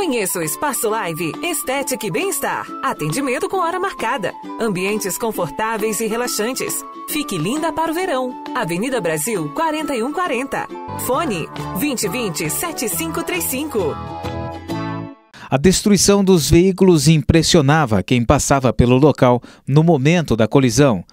Conheça o Espaço Live Estética e Bem-Estar. Atendimento com hora marcada. Ambientes confortáveis e relaxantes. Fique linda para o verão. Avenida Brasil 4140. Fone 2020 7535. A destruição dos veículos impressionava quem passava pelo local no momento da colisão.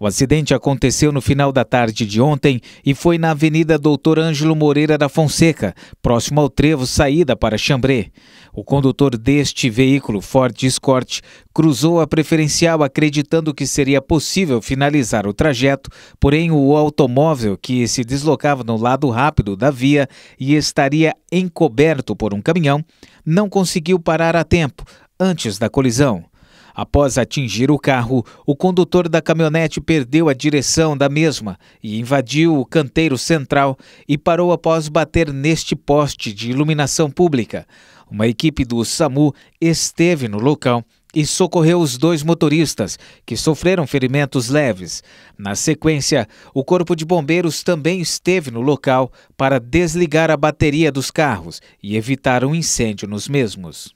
O acidente aconteceu no final da tarde de ontem e foi na Avenida Doutor Ângelo Moreira da Fonseca, próximo ao trevo saída para Chambré. O condutor deste veículo, Ford Escort, cruzou a preferencial acreditando que seria possível finalizar o trajeto, porém o automóvel que se deslocava no lado rápido da via e estaria encoberto por um caminhão não conseguiu parar a tempo antes da colisão. Após atingir o carro, o condutor da caminhonete perdeu a direção da mesma e invadiu o canteiro central e parou após bater neste poste de iluminação pública. Uma equipe do SAMU esteve no local e socorreu os dois motoristas, que sofreram ferimentos leves. Na sequência, o Corpo de Bombeiros também esteve no local para desligar a bateria dos carros e evitar um incêndio nos mesmos.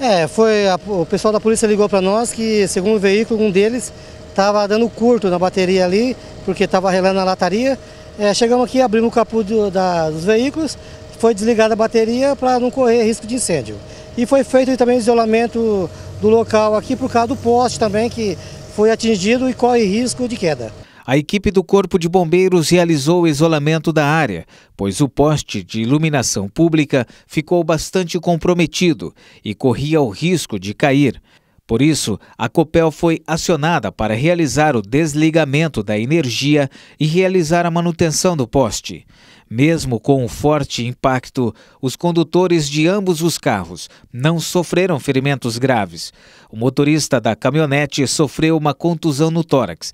É, foi a, o pessoal da polícia ligou para nós que, segundo o veículo, um deles estava dando curto na bateria ali, porque estava relando a lataria. É, chegamos aqui, abrimos o capô do, da, dos veículos, foi desligada a bateria para não correr risco de incêndio. E foi feito também o isolamento do local aqui por causa do poste também, que foi atingido e corre risco de queda a equipe do Corpo de Bombeiros realizou o isolamento da área, pois o poste de iluminação pública ficou bastante comprometido e corria o risco de cair. Por isso, a COPEL foi acionada para realizar o desligamento da energia e realizar a manutenção do poste. Mesmo com o um forte impacto, os condutores de ambos os carros não sofreram ferimentos graves. O motorista da caminhonete sofreu uma contusão no tórax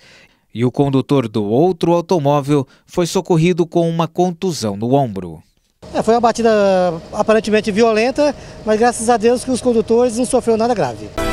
e o condutor do outro automóvel foi socorrido com uma contusão no ombro. É, foi uma batida aparentemente violenta, mas graças a Deus que os condutores não sofreram nada grave.